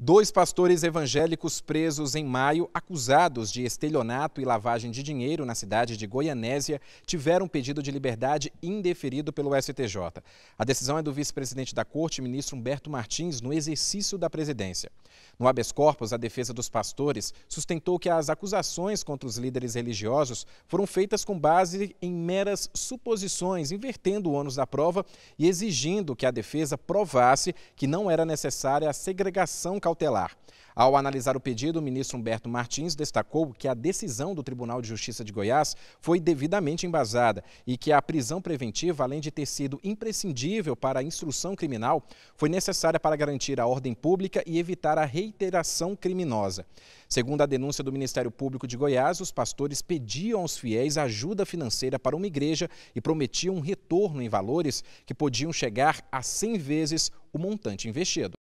Dois pastores evangélicos presos em maio, acusados de estelionato e lavagem de dinheiro na cidade de Goianésia, tiveram pedido de liberdade indeferido pelo STJ. A decisão é do vice-presidente da corte, ministro Humberto Martins, no exercício da presidência. No habeas corpus, a defesa dos pastores sustentou que as acusações contra os líderes religiosos foram feitas com base em meras suposições, invertendo o ônus da prova e exigindo que a defesa provasse que não era necessária a segregação cautelar. Ao analisar o pedido, o ministro Humberto Martins destacou que a decisão do Tribunal de Justiça de Goiás foi devidamente embasada e que a prisão preventiva, além de ter sido imprescindível para a instrução criminal, foi necessária para garantir a ordem pública e evitar a reiteração criminosa. Segundo a denúncia do Ministério Público de Goiás, os pastores pediam aos fiéis ajuda financeira para uma igreja e prometiam um retorno em valores que podiam chegar a 100 vezes o montante investido.